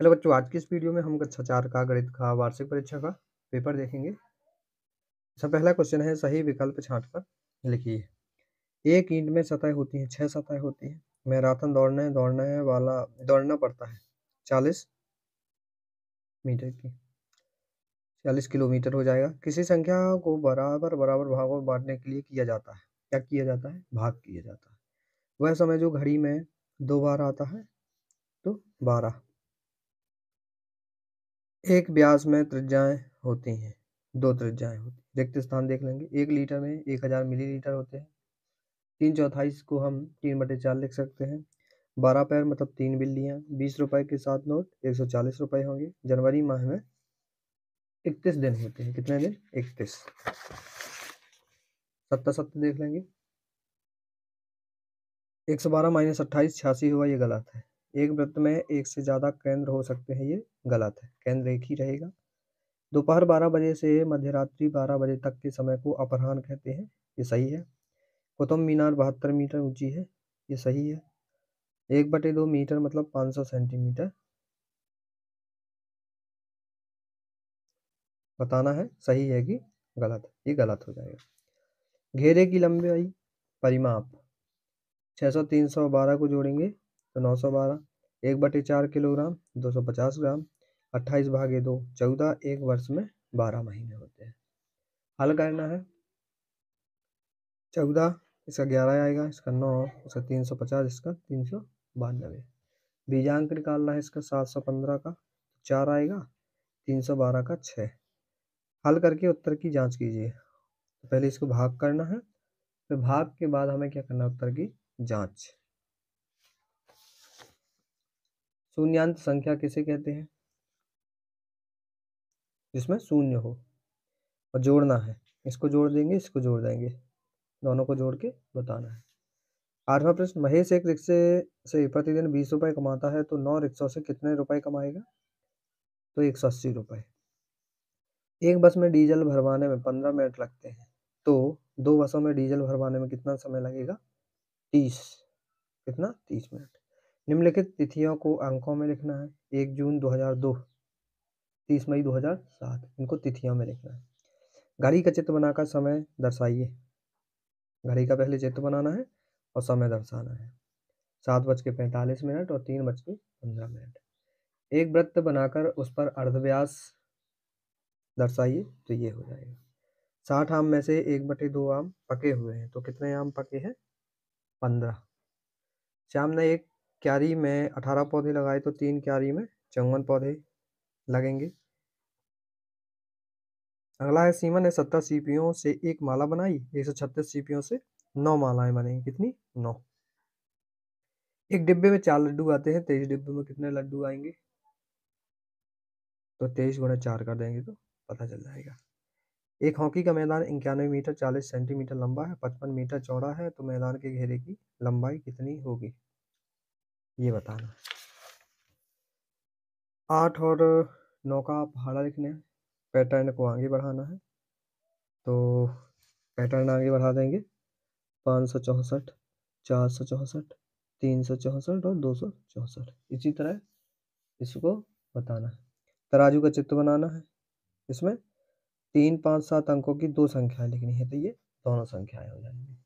hello बच्चों आज की इस वीडियो में हम कक्षा चार का गणित का वार्षिक परीक्षा का पेपर देखेंगे इसका पहला क्वेश्चन है सही विकल्प छाट कर लिखिए एक ईंट में सतह होती है छह सतह होती है मैराथन दौड़ने दौड़ने वाला दौड़ना पड़ता है चालीस मीटर की चालीस किलोमीटर हो जाएगा किसी संख्या को बराबर बराबर भागों में बांटने के लिए किया जाता है क्या किया जाता है भाग किया जाता है वह समय जो घड़ी में दो बार आता है तो बारह एक ब्यास में त्रिज्याएं होती हैं दो त्रिज्याएं होती हैं रिक्त स्थान देख लेंगे एक लीटर में एक हज़ार मिलीलीटर होते हैं तीन चौथाई को हम तीन बटे चार लिख सकते हैं बारह पैर मतलब तीन बिल्लियाँ बीस रुपए के साथ नोट एक सौ चालीस रुपये होंगे जनवरी माह में इकतीस दिन होते हैं कितने दिन इकतीस सत्ता सत्य देख लेंगे एक सौ बारह माइनस अट्ठाईस छियासी हुआ ये गलत है एक वृत्त में एक से ज़्यादा केंद्र हो सकते हैं ये गलत है केंद्र एक ही रहेगा दोपहर बारह बजे से मध्यरात्रि बारह बजे तक के समय को अपराहन कहते हैं ये सही है कुतुब मीनार बहत्तर मीटर ऊंची है ये सही है एक बटे दो मीटर मतलब पाँच सौ सेंटीमीटर बताना है सही है कि गलत है ये गलत हो जाएगा घेरे की लंबाई परिमाप सौ तीन सौ बारह को जोड़ेंगे तो नौ सौ बारह एक बटे चार किलोग्राम दो सौ पचास ग्राम अट्ठाईस भागे दो चौदह एक वर्ष में बारह महीने होते हैं हल करना है चौदह इसका ग्यारह आएगा इसका नौ इसका तीन सौ पचास इसका तीन सौ बानवे बीजांक निकालना है इसका सात सौ पंद्रह का तो चार आएगा तीन सौ बारह का छः हल करके उत्तर की जांच कीजिए तो पहले इसको भाग करना है फिर तो भाग के बाद हमें क्या करना है उत्तर की जांच शून्यंत संख्या किसे कहते हैं जिसमें शून्य हो और जोड़ना है इसको जोड़ देंगे इसको जोड़ देंगे दोनों को जोड़ के बताना है आठवा प्रश्न महेश एक रिक्शे से प्रतिदिन बीस रुपए कमाता है तो नौ रिक्शों से कितने रुपए कमाएगा तो एक सौ अस्सी रुपए एक बस में डीजल भरवाने में पंद्रह मिनट लगते हैं तो दो बसों में डीजल भरवाने में कितना समय लगेगा तीस कितना तीस मिनट निम्नलिखित तिथियों को अंकों में लिखना है एक जून 2002 तीस मई 2007 इनको तिथियों में लिखना है घड़ी का चित्र बनाकर समय दर्शाइए घड़ी का पहले चित्र बनाना है और समय दर्शाना है सात बज के पैंतालीस मिनट और तीन बज के पंद्रह मिनट एक वृत्त बनाकर उस पर अर्धव्यास दर्शाइए तो ये हो जाएगा साठ आम में से एक बटे दो आम पके हुए हैं तो कितने आम पके हैं पंद्रह श्याम ने एक क्यारी में अठारह पौधे लगाए तो तीन क्यारी में चौवन पौधे लगेंगे अगला है सीमा ने सत्तर सीपियों से एक माला बनाई एक सौ छत्तीस सीपियों से नौ मालाएं बनेंगी कितनी नौ एक डिब्बे में चार लड्डू आते हैं तेईस डिब्बे में कितने लड्डू आएंगे तो तेईस गुणा चार कर देंगे तो पता चल जाएगा एक हॉकी का मैदान इक्यानवे मीटर चालीस सेंटीमीटर लंबा है पचपन मीटर चौड़ा है तो मैदान के घेरे की लंबाई कितनी होगी ये बताना आठ और नौ का आप लिखना है पैटर्न को आगे बढ़ाना है तो पैटर्न आगे बढ़ा देंगे पाँच सौ चौंसठ चार सौ चौंसठ तीन सौ चौंसठ और दो सौ चौंसठ इसी तरह इसको बताना है तराजू का चित्र बनाना है इसमें तीन पाँच सात अंकों की दो संख्याएं लिखनी है तो ये दोनों संख्याएं हो जाएंगी